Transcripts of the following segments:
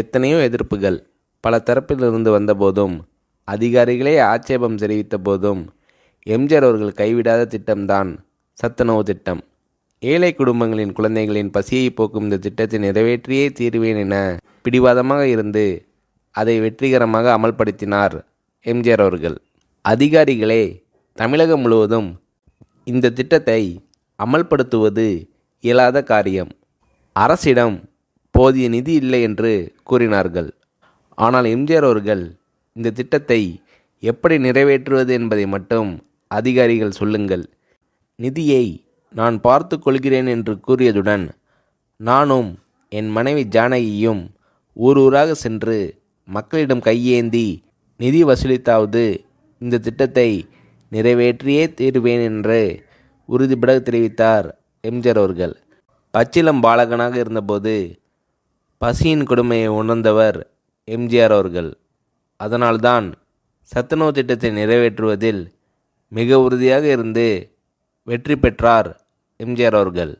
எத்தனையோ எதிர்ப்புகள் பல தரப்பிலிருந்து வந்தபோதும் அதிகாரிகளே ஆட்சேபம் தெரிவித்த போதும் எம்ஜிஆர் அவர்கள் கைவிடாத திட்டம்தான் சத்துணவு திட்டம் ஏழை குடும்பங்களின் குழந்தைகளின் பசியை போக்கும் இந்த திட்டத்தை நிறைவேற்றியே தீர்வேன் என பிடிவாதமாக இருந்து அதை வெற்றிகரமாக அமல்படுத்தினார் எம்ஜிஆர் அவர்கள் அதிகாரிகளே தமிழகம் முழுவதும் இந்த திட்டத்தை அமல்படுத்துவது இயலாத காரியம் அரசிடம் போதிய நிதி இல்லை என்று கூறினார்கள் ஆனால் எம்ஜிஆர் அவர்கள் இந்த திட்டத்தை எப்படி நிறைவேற்றுவது என்பதை மட்டும் அதிகாரிகள் சொல்லுங்கள் நிதியை நான் பார்த்து கொள்கிறேன் என்று கூறியதுடன் நானும் என் மனைவி ஜானகியும் ஊர் ஊராக சென்று மக்களிடம் கையேந்தி நிதி வசூலித்தாவது இந்த திட்டத்தை நிறைவேற்றியே தீருவேன் என்று உறுதிபட தெரிவித்தார் எம்ஜிஆர் அவர்கள் பச்சிலம் பாலகனாக இருந்தபோது பசியின் கொடுமையை உணர்ந்தவர் எம்ஜிஆர் அவர்கள் அதனால்தான் சத்துணவு திட்டத்தை நிறைவேற்றுவதில் மிக உறுதியாக இருந்து வெற்றி பெற்றார் எம்ஜிஆர் அவர்கள்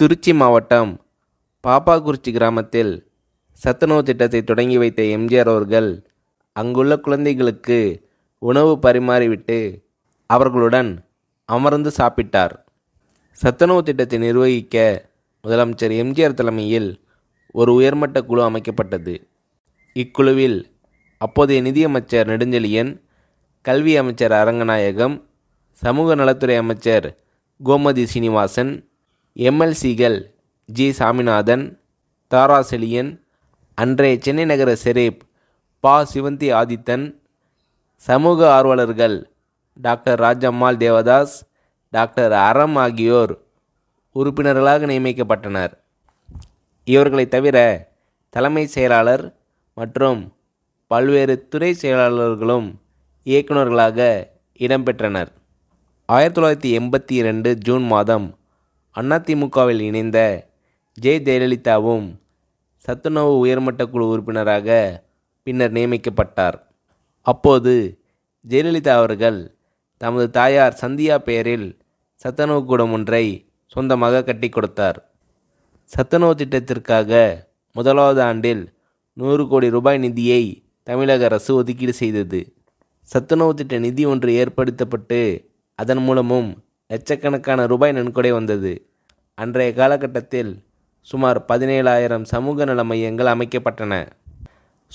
திருச்சி மாவட்டம் பாப்பாக்குறிச்சி கிராமத்தில் சத்துணவு திட்டத்தை தொடங்கி வைத்த எம்ஜிஆர் அவர்கள் அங்குள்ள குழந்தைகளுக்கு உணவு பரிமாறிவிட்டு அவர்களுடன் அமர்ந்து சாப்பிட்டார் சத்துணவு திட்டத்தை நிர்வகிக்க முதலமைச்சர் எம்ஜிஆர் தலைமையில் ஒரு உயர்மட்ட குழு அமைக்கப்பட்டது இக்குழுவில் அப்போதைய நிதியமைச்சர் நெடுஞ்செழியன் கல்வி அமைச்சர் அரங்கநாயகம் சமூக நலத்துறை அமைச்சர் கோமதி சீனிவாசன் எம்எல்சிகள் ஜி சாமிநாதன் தாரா செழியன் அன்றைய சென்னை நகர செரேப் பா சிவந்தி ஆதித்தன் சமூக ஆர்வலர்கள் டாக்டர் ராஜம்மாள் தேவதாஸ் டாக்டர் அறம் ஆகியோர் உறுப்பினர்களாக நியமிக்கப்பட்டனர் இவர்களை தவிர தலைமை செயலாளர் மற்றும் பல்வேறு துறை செயலாளர்களும் இயக்குநர்களாக இடம்பெற்றனர் ஆயிரத்தி தொள்ளாயிரத்தி எண்பத்தி இரண்டு ஜூன் மாதம் அதிமுகவில் இணைந்த ஜெய் ஜெயலலிதாவும் சத்துணவு உயர்மட்ட குழு உறுப்பினராக பின்னர் நியமிக்கப்பட்டார் அப்போது ஜெயலலிதா அவர்கள் தமது தாயார் சந்தியா பெயரில் சத்துணவு கூடம் ஒன்றை சொந்தமாக கட்டி கொடுத்தார் சத்துணவு திட்டத்திற்காக முதலாவது ஆண்டில் நூறு கோடி ரூபாய் நிதியை தமிழக அரசு ஒதுக்கீடு செய்தது சத்துணவு திட்ட நிதி ஒன்று ஏற்படுத்தப்பட்டு அதன் மூலமும் லட்சக்கணக்கான ரூபாய் நன்கொடை வந்தது அன்றைய காலகட்டத்தில் சுமார் பதினேழாயிரம் சமூக நல மையங்கள் அமைக்கப்பட்டன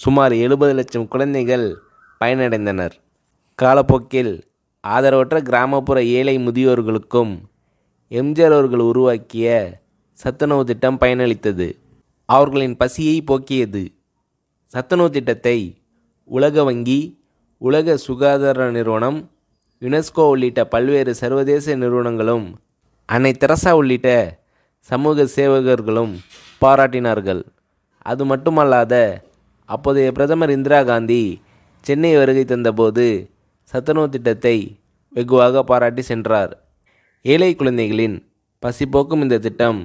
சுமார் எழுபது லட்சம் குழந்தைகள் பயனடைந்தனர் காலப்போக்கில் ஆதரவற்ற கிராமப்புற ஏழை முதியோர்களுக்கும் எம்ஜிஆர் அவர்கள் உருவாக்கிய சத்துணவு திட்டம் பயனளித்தது அவர்களின் பசியை போக்கியது சத்துணவு திட்டத்தை உலக வங்கி உலக சுகாதார நிறுவனம் யுனெஸ்கோ உள்ளிட்ட பல்வேறு சர்வதேச நிறுவனங்களும் அன்னை தெரசா உள்ளிட்ட சமூக சேவகர்களும் பாராட்டினார்கள் அது மட்டுமல்லாத அப்போதைய பிரதமர் இந்திரா காந்தி சென்னை வருகை தந்தபோது சத்துணவு திட்டத்தை வெகுவாக பாராட்டி சென்றார் ஏழை குழந்தைகளின் பசிப்போக்கும் இந்த திட்டம்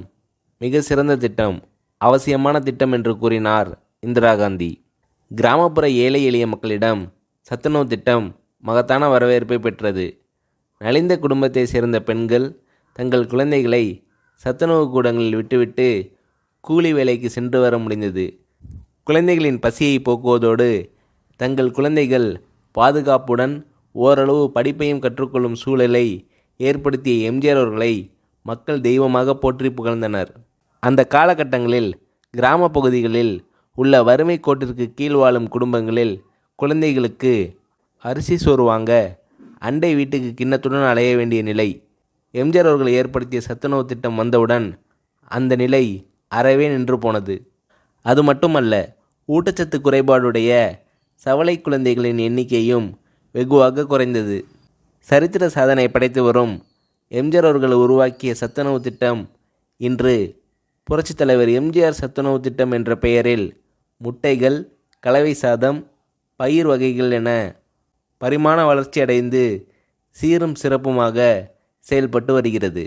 மிக சிறந்த திட்டம் அவசியமான திட்டம் என்று கூறினார் இந்திரா காந்தி கிராமப்புற ஏழை எளிய மக்களிடம் சத்துணவு திட்டம் மகத்தான வரவேற்பை பெற்றது நலிந்த குடும்பத்தை சேர்ந்த பெண்கள் தங்கள் குழந்தைகளை சத்துணவு கூடங்களில் விட்டுவிட்டு கூலி வேலைக்கு சென்று வர முடிந்தது குழந்தைகளின் பசியை போக்குவதோடு தங்கள் குழந்தைகள் பாதுகாப்புடன் ஓரளவு படிப்பையும் கற்றுக்கொள்ளும் சூழலை ஏற்படுத்திய எம்ஜிஆர் அவர்களை மக்கள் தெய்வமாக போற்றி புகழ்ந்தனர் அந்த காலகட்டங்களில் கிராம பகுதிகளில் உள்ள வறுமை கோட்டிற்கு கீழ் வாழும் குடும்பங்களில் குழந்தைகளுக்கு அரிசி சோறு வாங்க அண்டை வீட்டுக்கு கிண்ணத்துடன் அலைய வேண்டிய நிலை எம்ஜிஆர் அவர்கள் ஏற்படுத்திய சத்துணவு திட்டம் வந்தவுடன் அந்த நிலை அறவே நின்று போனது அது மட்டுமல்ல ஊட்டச்சத்து குறைபாடுடைய சவலை குழந்தைகளின் எண்ணிக்கையும் வெகுவாக குறைந்தது சரித்திர சாதனை படைத்து வரும் எம்ஜிஆர் அவர்கள் உருவாக்கிய சத்துணவு திட்டம் இன்று புரட்சித் தலைவர் எம்ஜிஆர் சத்துணவு திட்டம் என்ற பெயரில் முட்டைகள் கலவை சாதம் பயிர் வகைகள் என பரிமாண வளர்ச்சி அடைந்து சீரும் சிறப்புமாக செயல்பட்டு வருகிறது